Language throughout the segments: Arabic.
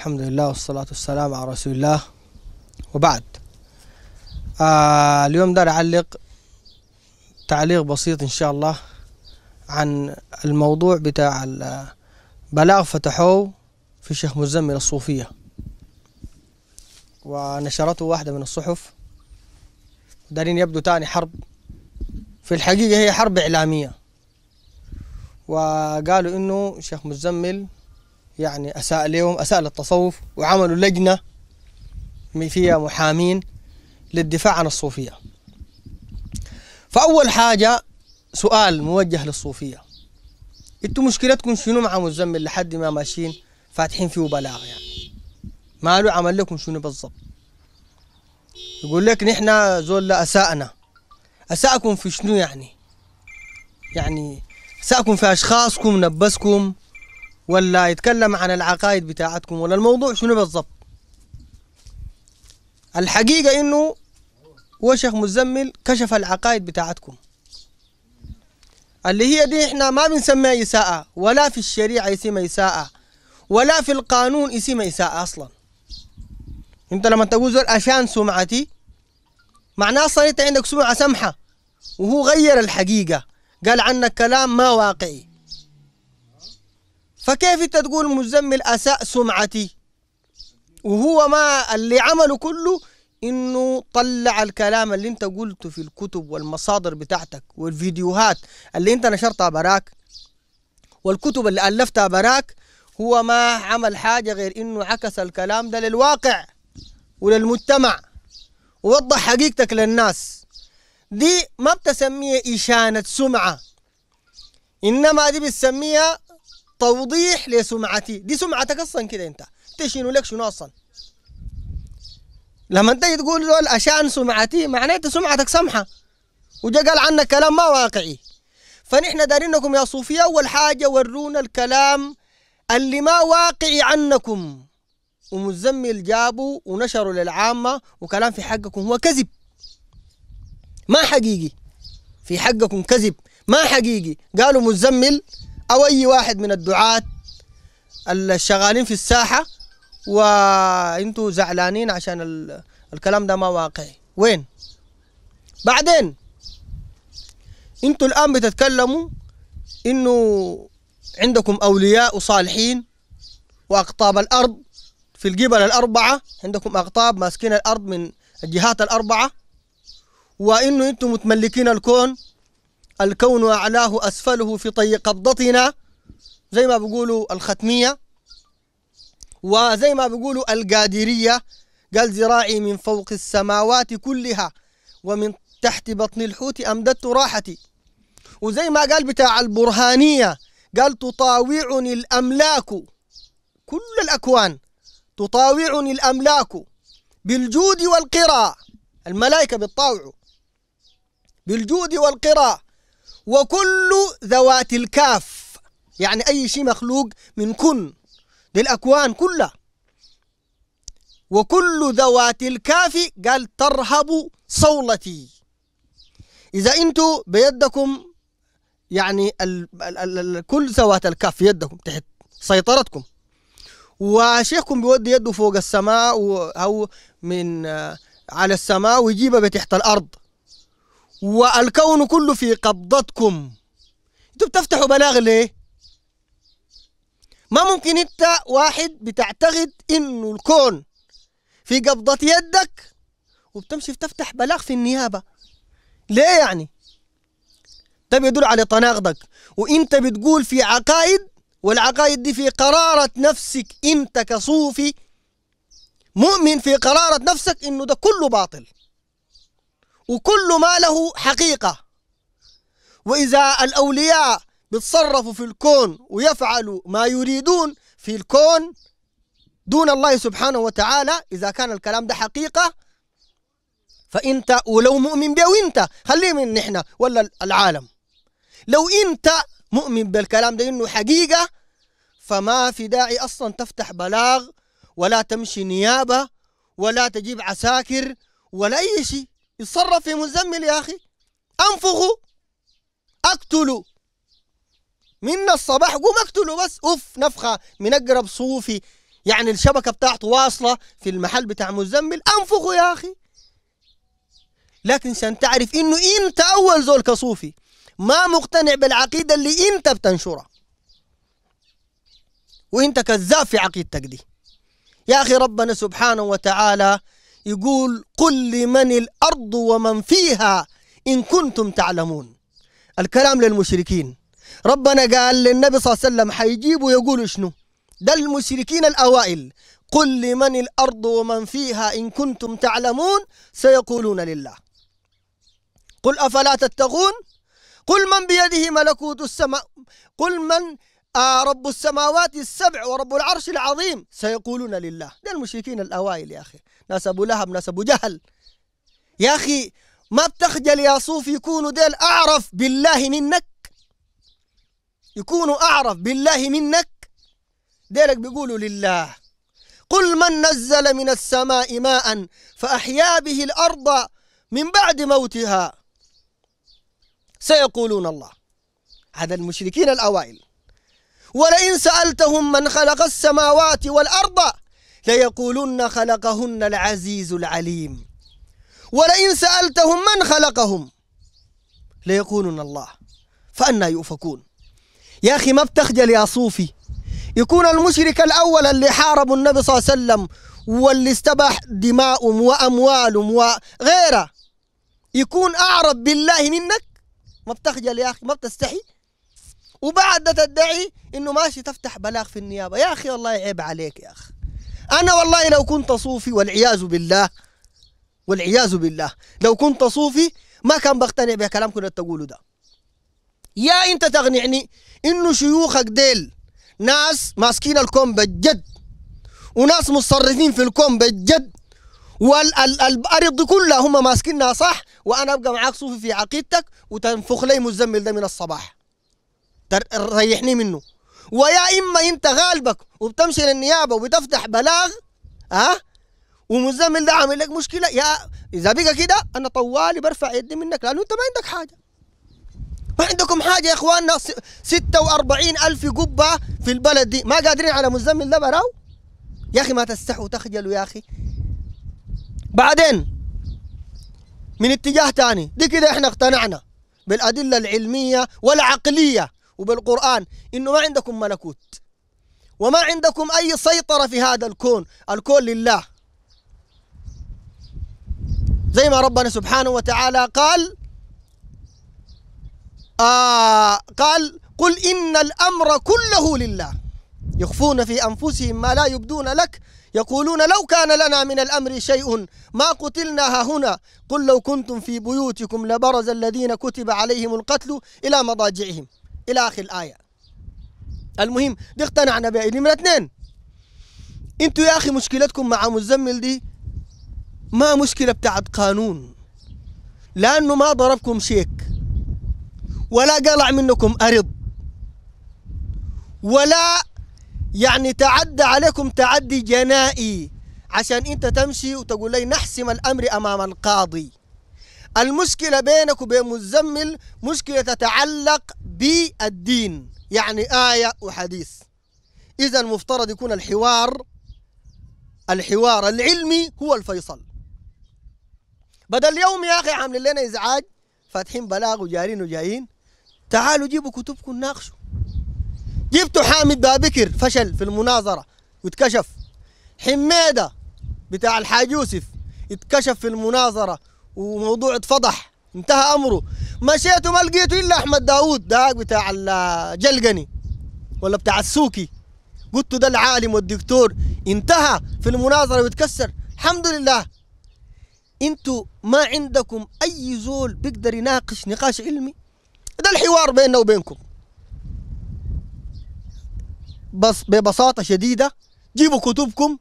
الحمد لله والصلاة والسلام على رسول الله وبعد آه اليوم دار أعلق تعليق بسيط إن شاء الله عن الموضوع بتاع بلاغ فتحوه في الشيخ مزمل الصوفية ونشرته واحدة من الصحف دارين يبدو تاني حرب في الحقيقة هي حرب إعلامية وقالوا إنه شيخ مزمل يعني اساء اليوم اساء للتصوف وعملوا لجنه فيها محامين للدفاع عن الصوفيه فاول حاجه سؤال موجه للصوفيه انتوا مشكلتكم شنو مع مزمل لحد ما ماشيين فاتحين فيه بلاغ يعني ماله عمل لكم شنو بالضبط يقول لك نحن زول اساءنا اساءكم في شنو يعني يعني اساءكم في اشخاصكم نبسكم ولا يتكلم عن العقائد بتاعتكم ولا الموضوع شنو بالضبط الحقيقة إنه هو شيخ مزمل كشف العقائد بتاعتكم اللي هي دي إحنا ما بنسميها إساءة ولا في الشريعة اسمها إساءة ولا في القانون اسمها إساءة أصلا أنت لما تقول زول عشان سمعتي معناه أصلا أنت عندك سمعة سمحة وهو غير الحقيقة قال عنك كلام ما واقعي فكيف انت تقول مزمل اساء سمعتي وهو ما اللي عمله كله انه طلع الكلام اللي انت قلته في الكتب والمصادر بتاعتك والفيديوهات اللي انت نشرتها براك والكتب اللي الفتها براك هو ما عمل حاجه غير انه عكس الكلام ده للواقع وللمجتمع ووضح حقيقتك للناس دي ما بتسميها إشانة سمعة إنما دي بتسميها توضيح لسمعتي دي سمعتك اصلا كده انت انت شنو لك شنو اصلا لما انت تقول دول عشان سمعتي معناته سمعتك سمحه وجا قال عنك كلام ما واقعي فنحن دارينكم يا صوفيا اول حاجه ورونا الكلام اللي ما واقعي عنكم ومزمل جابوا ونشروا للعامة وكلام في حقكم هو كذب ما حقيقي في حقكم كذب ما حقيقي قالوا مزمل أو أي واحد من الدعاة الشغالين في الساحة وانتوا زعلانين عشان الكلام ده ما واقعي وين بعدين انتوا الآن بتتكلموا إنه عندكم أولياء وصالحين وأقطاب الأرض في الجبل الأربعة عندكم أقطاب ماسكين الأرض من الجهات الأربعة وإنه أنتم متملكين الكون الكون أعلاه أسفله في طي قبضتنا زي ما بيقولوا الختمية وزي ما بيقولوا القادرية قال ذراعي من فوق السماوات كلها ومن تحت بطن الحوت أمددت راحتي وزي ما قال بتاع البرهانية قال تطاوعني الأملاك كل الأكوان تطاوعني الأملاك بالجود والقراء الملائكة بتطاوعوا بالجود والقراء وكل ذوات الكاف يعني أي شيء مخلوق من كن دي الأكوان كلها وكل ذوات الكاف قال ترهب صولتي إذا أنتوا بيدكم يعني ال ال ال ال كل ذوات الكاف في يدكم تحت سيطرتكم وشيخكم بيودي يده فوق السماء أو من آه، على السماء ويجيبها بتحت الأرض والكون كله في قبضتكم انتوا بتفتحوا بلاغ ليه ما ممكن انت واحد بتعتقد انه الكون في قبضة يدك وبتمشي بتفتح بلاغ في النيابة ليه يعني ده طيب بيدل على تناقضك وانت بتقول في عقائد والعقائد دي في قرارة نفسك انت كصوفي مؤمن في قرارة نفسك انه ده كله باطل وكل ما له حقيقة وإذا الأولياء بتصرفوا في الكون ويفعلوا ما يريدون في الكون دون الله سبحانه وتعالى إذا كان الكلام ده حقيقة فأنت ولو مؤمن به وأنت خليه من نحن ولا العالم لو أنت مؤمن بالكلام ده إنه حقيقة فما في داعي أصلا تفتح بلاغ ولا تمشي نيابة ولا تجيب عساكر ولا أي شيء يتصرف في مزمل يا أخي أنفخوا أقتلوا من الصباح قوم اقتلوا بس أوف نفخة من أقرب صوفي يعني الشبكة بتاعته واصلة في المحل بتاع مزمل أنفخوا يا أخي لكن عشان تعرف إنه أنت أول زول كصوفي ما مقتنع بالعقيدة اللي أنت بتنشرها وأنت كذاب في عقيدتك دي يا أخي ربنا سبحانه وتعالى يقول قل لمن الأرض ومن فيها إن كنتم تعلمون الكلام للمشركين ربنا قال للنبي صلى الله عليه وسلم حيجيبوا يقولوا شنو ده المشركين الأوائل قل لمن الأرض ومن فيها إن كنتم تعلمون سيقولون لله قل أفلا تتقون قل من بيده ملكوت السماء قل من آه رب السماوات السبع ورب العرش العظيم سيقولون لله ده المشركين الأوائل يا أخي ناس أبو لهب ناس أبو جهل يا أخي ما بتخجل يا صوف يكونوا ديل أعرف بالله منك يكونوا أعرف بالله منك ديلك بيقولوا لله قل من نزل من السماء ماء فأحيا به الأرض من بعد موتها سيقولون الله هذا المشركين الأوائل ولئن سألتهم من خلق السماوات والأرض ليقولن خلقهن العزيز العليم ولئن سألتهم من خلقهم ليقولن الله فأنا يؤفكون يا أخي ما بتخجل يا صوفي يكون المشرك الأول اللي حاربوا النبي صلى الله عليه وسلم واللي استباح دماؤهم وأموالهم وغيره يكون أعرب بالله منك ما بتخجل يا أخي ما بتستحي وبعد تدعي انه ماشي تفتح بلاغ في النيابه يا اخي والله عيب عليك يا اخي انا والله لو كنت صوفي والعياذ بالله والعياذ بالله لو كنت صوفي ما كان بقتنع بكلام كنت تقوله ده يا انت تقنعني انه شيوخك ديل ناس ماسكين الكون بجد وناس متصرفين في الكون بجد والارض كلها هم ماسكينها صح وانا ابقى معاك صوفي في عقيدتك وتنفخ لي مزمل ده من الصباح ريحني منه ويا اما انت غالبك وبتمشي للنيابه وبتفتح بلاغ ها أه؟ ومزمل ده عامل لك مشكله يا اذا بقى كده انا طوالي برفع يدي منك لانه انت ما عندك حاجه ما عندكم حاجه يا اخواننا 46 الف قبه في البلد دي ما قادرين على مزمل ده براو يا اخي ما تستحوا تخجلوا يا اخي بعدين من اتجاه ثاني دي كده احنا اقتنعنا بالادله العلميه والعقليه وبالقرآن إنه ما عندكم ملكوت وما عندكم أي سيطرة في هذا الكون الكون لله زي ما ربنا سبحانه وتعالى قال آه قال قل إن الأمر كله لله يخفون في أنفسهم ما لا يبدون لك يقولون لو كان لنا من الأمر شيء ما قتلنا هنا قل لو كنتم في بيوتكم لبرز الذين كتب عليهم القتل إلى مضاجعهم إلى آخر الآية المهم دي اقتنعنا بها نمرة اثنين انتوا يا أخي مشكلتكم مع مزمل دي ما مشكلة بتاعت قانون لأنه ما ضربكم شيك ولا قلع منكم أرض ولا يعني تعدى عليكم تعدي جنائي عشان انت تمشي وتقول لي نحسم الامر امام القاضي المشكلة بينك وبين مزمل مشكلة تتعلق بالدين يعني آية وحديث إذا المفترض يكون الحوار الحوار العلمي هو الفيصل بدل اليوم يا أخي عاملين لنا إزعاج فاتحين بلاغ وجارين وجايين تعالوا جيبوا كتبكم ناقشوا جبتوا حامد بابكر فشل في المناظرة واتكشف حميدة بتاع الحاج يوسف اتكشف في المناظرة وموضوع اتفضح انتهى امره مشيت وما لقيته الا احمد داوود داك بتاع الجلقني ولا بتاع السوكي قلت ده العالم والدكتور انتهى في المناظره وتكسر الحمد لله انتوا ما عندكم اي زول بيقدر يناقش نقاش علمي ده الحوار بيننا وبينكم بس ببساطه شديده جيبوا كتبكم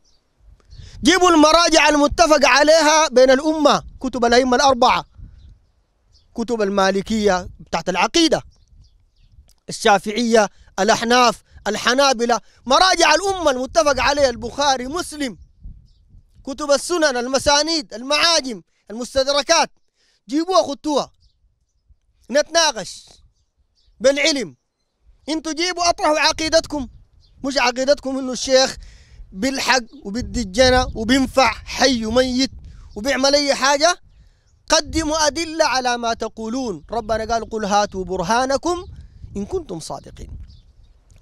جيبوا المراجع المتفق عليها بين الامه كتب الأئمة الأربعة كتب المالكية بتاعت العقيدة الشافعية الأحناف الحنابلة مراجع الأمة المتفق عليها البخاري مسلم كتب السنن المسانيد المعاجم المستدركات جيبوها خطوها نتناقش بالعلم انتوا جيبوا اطرحوا عقيدتكم مش عقيدتكم انه الشيخ بالحق وبيدي الجنة وبينفع حي وميت وبيعمل أي حاجة قدموا أدلة على ما تقولون ربنا قال قل هاتوا برهانكم إن كنتم صادقين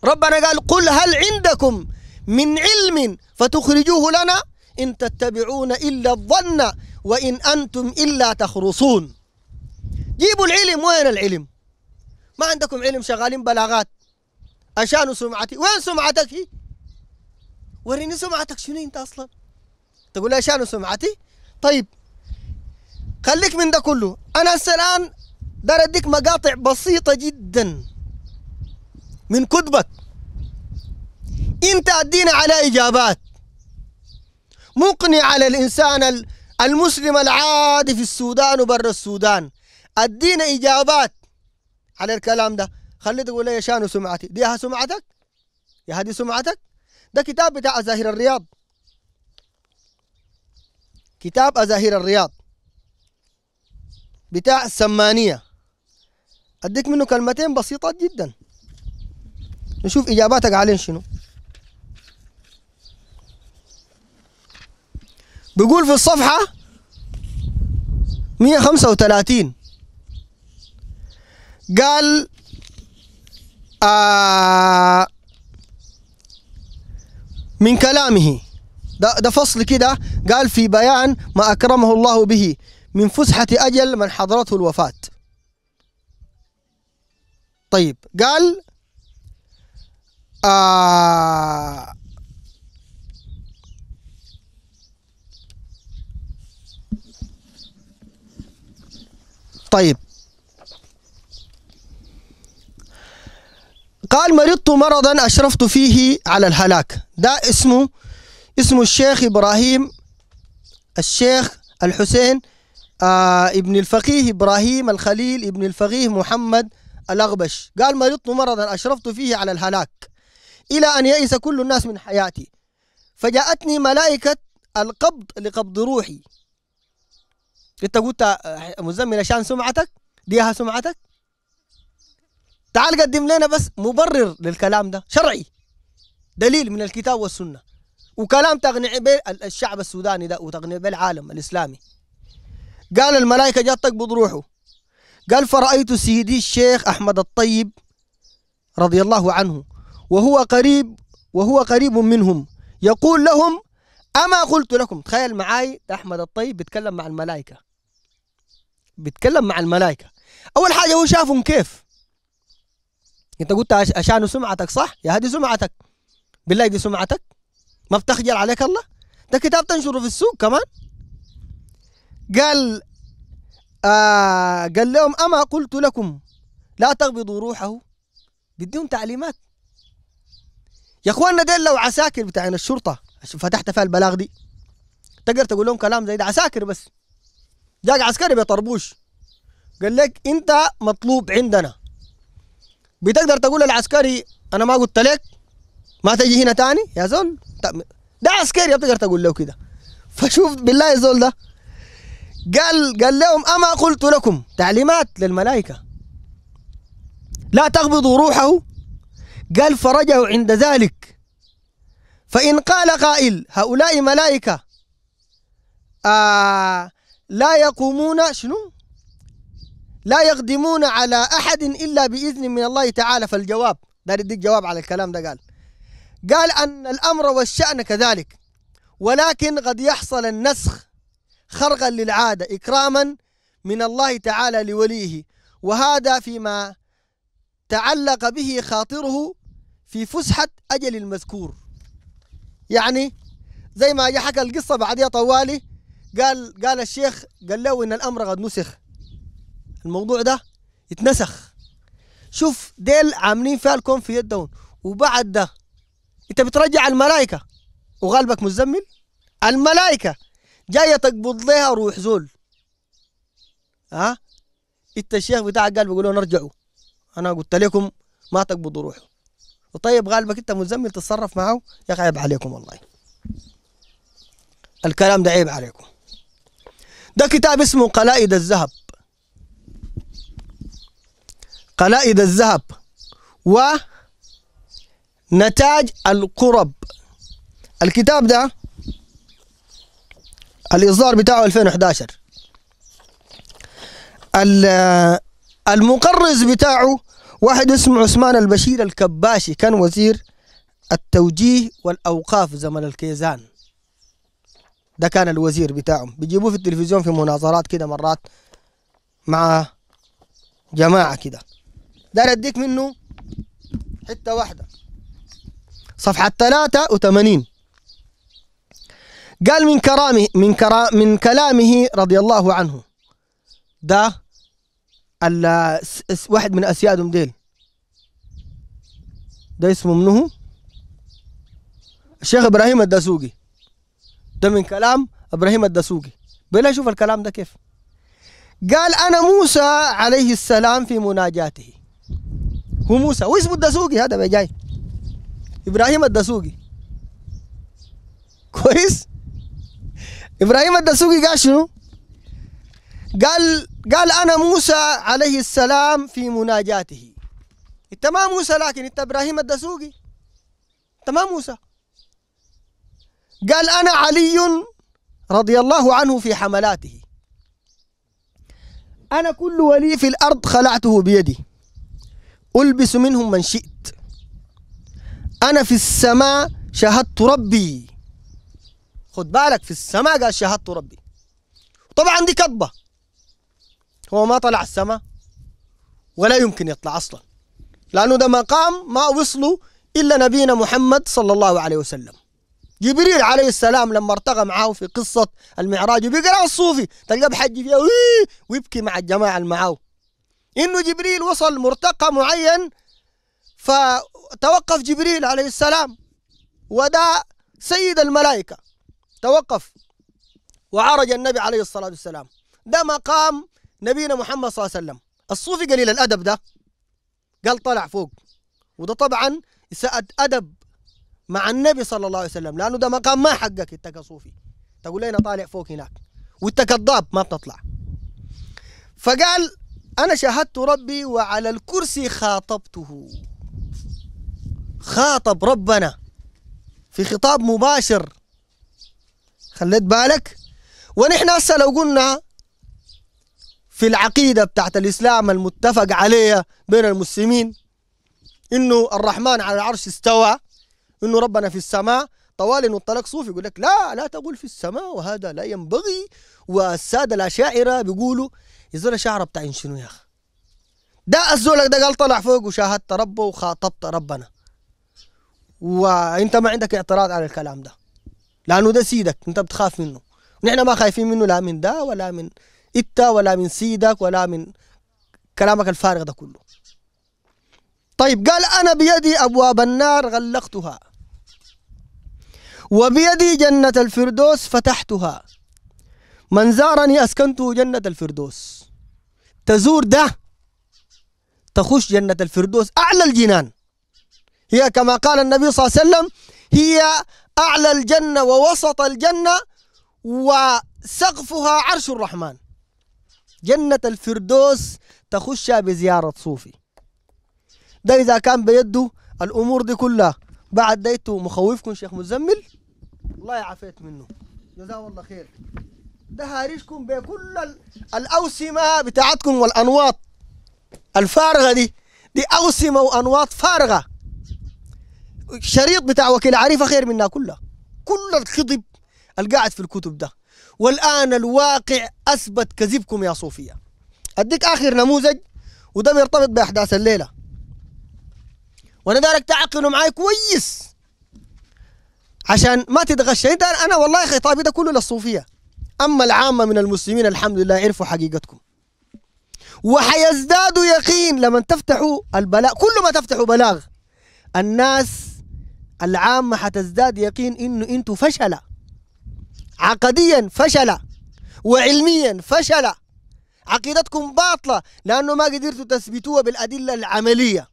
ربنا قال قل هل عندكم من علم فتخرجوه لنا إن تتبعون إلا الظن وإن أنتم إلا تخرصون جيبوا العلم وين العلم ما عندكم علم شغالين بلاغات عشان سمعتي وين سمعتك وريني سمعتك شنو انت اصلا تقول عشان سمعتي طيب خليك من ده كله انا هسه الان دار اديك مقاطع بسيطه جدا من كتبك انت ادينا على اجابات مقنعه على الانسان المسلم العادي في السودان وبرا السودان ادينا اجابات على الكلام ده خلي تقول لي شانو سمعتي دي سمعتك يا هذه سمعتك ده كتاب بتاع زاهر الرياض كتاب أزاهير الرياض بتاع السمانية أديك منه كلمتين بسيطات جدا نشوف إجاباتك عليهم شنو بيقول في الصفحة 135 قال آه من كلامه ده, ده فصل كده قال في بيان ما أكرمه الله به من فسحة أجل من حضرته الوفاة طيب قال آه طيب قال مرضت مرضا أشرفت فيه على الهلاك ده اسمه اسمه الشيخ إبراهيم الشيخ الحسين آه ابن الفقيه إبراهيم الخليل ابن الفقيه محمد الأغبش قال مرضت مرضا أشرفت فيه على الهلاك إلى أن يئس كل الناس من حياتي فجاءتني ملائكة القبض لقبض روحي انت قلت مزمل عشان سمعتك ديها سمعتك تعال قدم لنا بس مبرر للكلام ده شرعي دليل من الكتاب والسنه وكلام تقنع الشعب السوداني ده وتقنع بالعالم الإسلامي قال الملائكة جات تقبض روحه قال فرأيت سيدي الشيخ أحمد الطيب رضي الله عنه وهو قريب وهو قريب منهم يقول لهم أما قلت لكم تخيل معاي أحمد الطيب بيتكلم مع الملائكة بيتكلم مع الملائكة أول حاجة هو شافهم كيف أنت قلت عشان سمعتك صح يا هذه سمعتك بالله دي سمعتك ما بتخجل عليك الله ده كتاب تنشره في السوق كمان قال آه قال لهم أما قلت لكم لا تغبضوا روحه بديهم تعليمات يا اخواننا ديل لو عساكر بتاعين الشرطه فتحت فيها البلاغ دي تقدر تقول لهم كلام زي ده عساكر بس جاك عسكري بيطربوش قال لك انت مطلوب عندنا بتقدر تقول للعسكري انا ما قلت لك ما تجي هنا تاني يا زول ده عسكري بتقدر تقول له كده فشوف بالله يا زول ده قال قال لهم اما قلت لكم تعليمات للملائكه لا تقبضوا روحه قال فرجعوا عند ذلك فان قال قائل هؤلاء ملائكه آه لا يقومون شنو لا يقدمون على احد الا باذن من الله تعالى فالجواب ده يديك جواب على الكلام ده قال قال أن الأمر والشأن كذلك ولكن قد يحصل النسخ خرقا للعادة إكراما من الله تعالى لوليه وهذا فيما تعلق به خاطره في فسحة أجل المذكور يعني زي ما حكى القصة بعديها طوالي قال قال الشيخ قال له إن الأمر قد نسخ الموضوع ده اتنسخ شوف ديل عاملين فيها الكون في يدهم وبعد ده انت بترجع الملائكه وغالبك مزمل الملائكه جايه تقبض لها روح زول ها انت الشيخ بتاعك قال بيقول لهم نرجعوا انا قلت لكم ما تقبضوا روحه وطيب غالبك انت مزمل تتصرف معه يا اخي عيب عليكم والله الكلام ده عيب عليكم ده كتاب اسمه قلائد الذهب قلائد الذهب و نتاج القرب الكتاب ده الإصدار بتاعه 2011 المقرز بتاعه واحد اسمه عثمان البشير الكباشي كان وزير التوجيه والأوقاف زمن الكيزان ده كان الوزير بتاعهم بيجيبوه في التلفزيون في مناظرات كده مرات مع جماعة كده ده اديك منه حتة واحدة صفحة 83 قال من كرامه من كرا من كلامه رضي الله عنه ده واحد من أسيادهم ديل ده اسمه منه الشيخ إبراهيم الدسوقي ده من كلام إبراهيم الدسوقي بلا شوف الكلام ده كيف قال أنا موسى عليه السلام في مناجاته هو موسى واسمه الدسوقي هذا جاي ابراهيم الدسوقي كويس ابراهيم الدسوقي قال شنو قال قال انا موسى عليه السلام في مناجاته انت ما موسى لكن انت ابراهيم الدسوقي انت ما موسى قال انا علي رضي الله عنه في حملاته انا كل ولي في الارض خلعته بيدي البس منهم من شئت أنا في السماء شهدت ربي خد بالك في السماء قال شهدت ربي طبعا دي كذبة هو ما طلع السماء ولا يمكن يطلع أصلا لأنه ده مقام ما وصلوا إلا نبينا محمد صلى الله عليه وسلم جبريل عليه السلام لما ارتقى معاه في قصة المعراج بيقرأ الصوفي تلقى بحج فيها ويبكي مع الجماعة اللي معاه إنه جبريل وصل مرتقى معين فتوقف جبريل عليه السلام ودا سيد الملائكة توقف وعرج النبي عليه الصلاة والسلام ده مقام نبينا محمد صلى الله عليه وسلم الصوفي قليل الأدب ده قال طلع فوق وده طبعا إساءة أدب مع النبي صلى الله عليه وسلم لأنه ده مقام ما حقك أنت كصوفي تقول لي أنا طالع فوق هناك وأنت كذاب ما بتطلع فقال أنا شاهدت ربي وعلى الكرسي خاطبته خاطب ربنا في خطاب مباشر خليت بالك ونحن هسه لو قلنا في العقيدة بتاعت الإسلام المتفق عليها بين المسلمين إنه الرحمن على العرش استوى إنه ربنا في السماء طوال الطلاق صوفي يقول لك لا لا تقول في السماء وهذا لا ينبغي والسادة الأشاعرة بيقولوا يزول شعره بتاعين شنو يا أخي ده الزول ده قال طلع فوق وشاهدت ربه وخاطبت ربنا وانت ما عندك اعتراض على الكلام ده لانه ده سيدك انت بتخاف منه ونحن ما خايفين منه لا من ده ولا من انت ولا من سيدك ولا من كلامك الفارغ ده كله طيب قال انا بيدي ابواب النار غلقتها وبيدي جنة الفردوس فتحتها من زارني أسكنته جنة الفردوس تزور ده تخش جنة الفردوس أعلى الجنان هي كما قال النبي صلى الله عليه وسلم هي أعلى الجنة ووسط الجنة وسقفها عرش الرحمن جنة الفردوس تخشها بزيارة صوفي ده إذا كان بيده الأمور دي كلها بعد ديته مخوفكم شيخ مزمل الله يعافيت منه جزاه الله خير ده هاريشكم بكل الأوسمة بتاعتكم والأنواط الفارغة دي دي أوسمة وأنواط فارغة شريط بتاع وكيل عريفه خير منها كلها كل الخضب القاعد في الكتب ده والان الواقع اثبت كذبكم يا صوفيه اديك اخر نموذج وده بيرتبط باحداث الليله وانا دارك تعقلوا معاي كويس عشان ما تتغشى انت انا والله خطابي ده كله للصوفيه اما العامه من المسلمين الحمد لله عرفوا حقيقتكم وحيزدادوا يقين لما تفتحوا البلاغ كل ما تفتحوا بلاغ الناس العامة حتزداد يقين إنه انتو فشلة عقديا فشلة وعلميا فشلة عقيدتكم باطلة لأنه ما قدرتوا تثبتوها بالأدلة العملية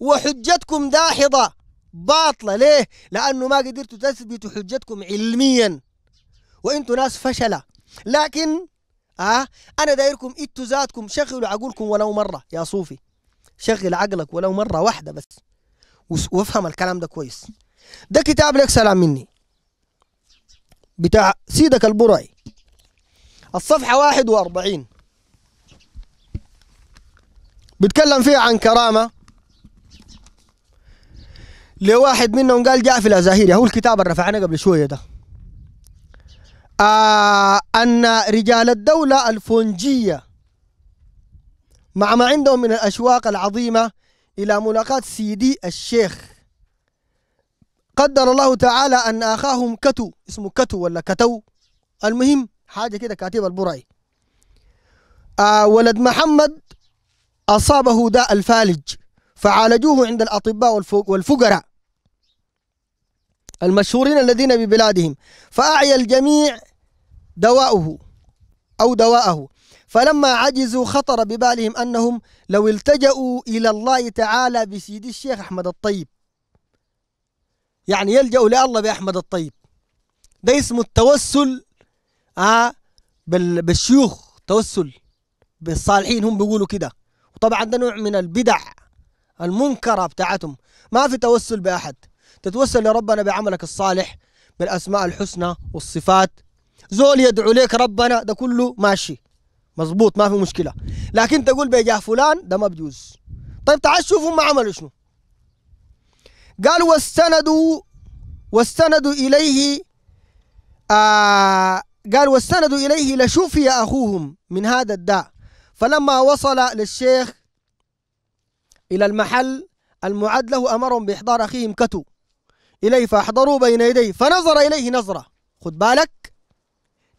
وحجتكم داحضة باطلة ليه؟ لأنه ما قدرتوا تثبتوا حجتكم علميا وانتو ناس فشلة لكن آه أنا دايركم انتو ذاتكم شغلوا عقولكم ولو مرة يا صوفي شغل عقلك ولو مرة واحدة بس وافهم الكلام ده كويس ده كتاب لك سلام مني بتاع سيدك البرعي الصفحة 41 بيتكلم فيها عن كرامة لواحد منهم قال جاء في الأزاهير هو الكتاب اللي رفعناه قبل شوية ده آه أن رجال الدولة الفونجية مع ما عندهم من الأشواق العظيمة إلى ملاقاة سيدي الشيخ قدر الله تعالى أن أخاهم كتو اسمه كتو ولا كتو المهم حاجة كده كاتب البرعي آه ولد محمد أصابه داء الفالج فعالجوه عند الأطباء والفقراء المشهورين الذين ببلادهم فأعيا الجميع دواؤه أو دواءه فلما عجزوا خطر ببالهم أنهم لو التجأوا إلى الله تعالى بسيد الشيخ أحمد الطيب يعني يلجأوا لله بأحمد الطيب ده اسمه التوسل آه بالشيوخ توسل بالصالحين هم بيقولوا كده وطبعا ده نوع من البدع المنكرة بتاعتهم ما في توسل بأحد تتوسل لربنا بعملك الصالح بالأسماء الحسنى والصفات زول يدعو لك ربنا ده كله ماشي مظبوط ما في مشكله لكن تقول بجاه فلان ده ما بجوز طيب تعال شوف هم عملوا شنو قال واستندوا واستندوا اليه آه قال واستندوا اليه لشفي اخوهم من هذا الداء فلما وصل للشيخ الى المحل المعد له امرهم باحضار اخيهم كتو اليه فاحضروا بين يديه فنظر اليه نظره خد بالك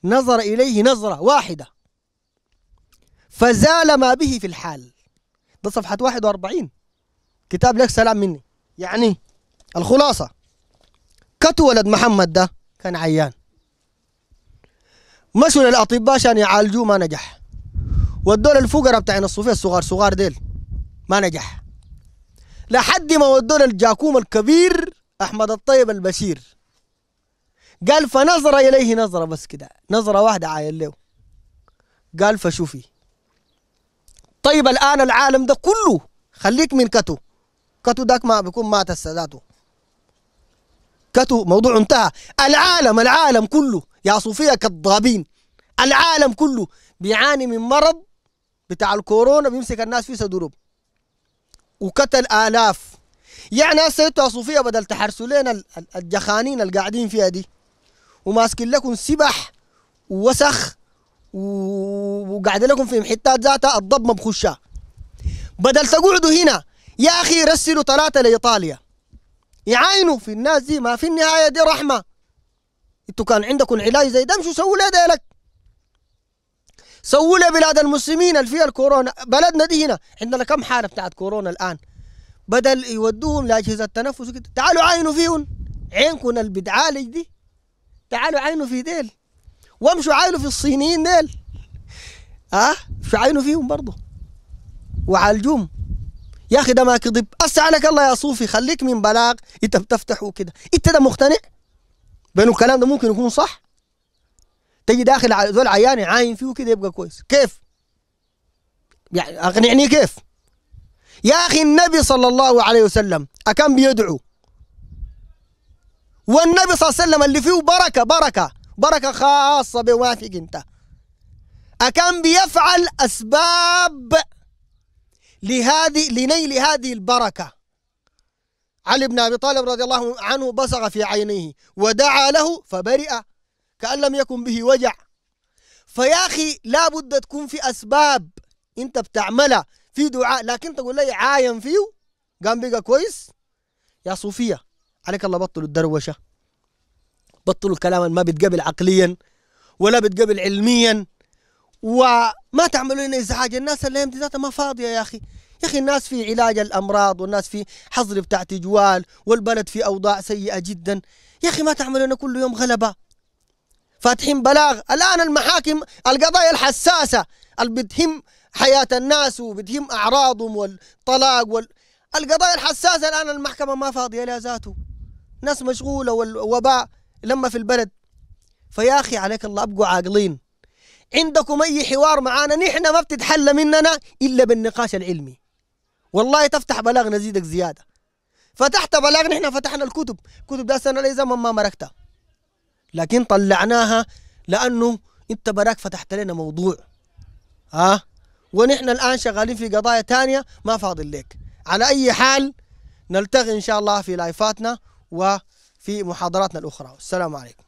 نظر اليه نظره واحده فزال ما به في الحال ده صفحة 41 كتاب لك سلام مني يعني الخلاصة كتو ولد محمد ده كان عيان مشوا للأطباء عشان يعالجوه ما نجح والدول الفقراء بتاعين الصوفية الصغار صغار ديل ما نجح لحد ما ودوه الجاكوم الكبير أحمد الطيب البشير قال فنظر إليه نظرة بس كده نظرة واحدة عايل له قال فشوفي طيب الآن العالم ده كله خليك من كتو كتو داك ما بيكون مات السادات كتو موضوع انتهى العالم العالم كله يا صوفيا كذابين العالم كله بيعاني من مرض بتاع الكورونا بيمسك الناس في صدورهم وقتل آلاف يعني يا صوفيا بدل تحرسوا لنا الجخانين اللي قاعدين فيها دي وماسكين لكم سبح ووسخ وقاعد لكم في محتات ذاتها الضب ما بخشها بدل تقعدوا هنا يا اخي رسلوا ثلاثه لايطاليا يعاينوا في الناس دي ما في النهايه دي رحمه انتوا كان عندكم علاج زي ده مشوا سووا لها ديلك سووا لها بلاد المسلمين اللي فيها الكورونا بلدنا دي هنا عندنا كم حاله بتاعت كورونا الان بدل يودوهم لاجهزه التنفس كده تعالوا عاينوا فيهم عينكم اللي بتعالج دي تعالوا عاينوا في ديل وامشوا عاينوا في الصينيين ديل ها امشوا عاينوا فيهم برضه وعالجوهم يا اخي ده ما كذب استعانك الله يا صوفي خليك من بلاغ انت بتفتح وكده انت ده مقتنع بانه الكلام ده ممكن يكون صح تجي داخل ذول عيان عاين فيه وكده يبقى كويس كيف يعني اقنعني كيف يا اخي النبي صلى الله عليه وسلم اكان بيدعو والنبي صلى الله عليه وسلم اللي فيه بركه بركه بركة خاصة بوافق انت أكان بيفعل أسباب لهذه لنيل هذه البركة علي بن أبي طالب رضي الله عنه بصغ في عينيه ودعا له فبرئ كأن لم يكن به وجع فيا أخي لابد تكون في أسباب أنت بتعملها في دعاء لكن تقول لي عاين فيه قام بقى كويس يا صوفية عليك الله بطل الدروشة بطلوا الكلام ما بيتقبل عقليا ولا بيتقبل علميا وما تعملوا لنا ازعاج الناس اللي هم ذاتها ما فاضيه يا اخي يا اخي الناس في علاج الامراض والناس في حظر بتاع تجوال والبلد في اوضاع سيئه جدا يا اخي ما تعملوا لنا كل يوم غلبه فاتحين بلاغ الان المحاكم القضايا الحساسه اللي بتهم حياه الناس وبتهم اعراضهم والطلاق وال... القضايا الحساسه الان المحكمه ما فاضيه لا ذاته ناس مشغوله والوباء لما في البلد فيا أخي عليك الله أبقوا عاقلين عندكم أي حوار معانا نحن ما بتتحلى مننا إلا بالنقاش العلمي والله تفتح بلاغ نزيدك زيادة فتحت بلاغ نحن فتحنا الكتب كتب ده سنة لي زمن ما مركتها لكن طلعناها لأنه أنت براك فتحت لنا موضوع ها أه؟ ونحن الآن شغالين في قضايا تانية ما فاضل لك على أي حال نلتقي إن شاء الله في لايفاتنا و في محاضراتنا الأخرى والسلام عليكم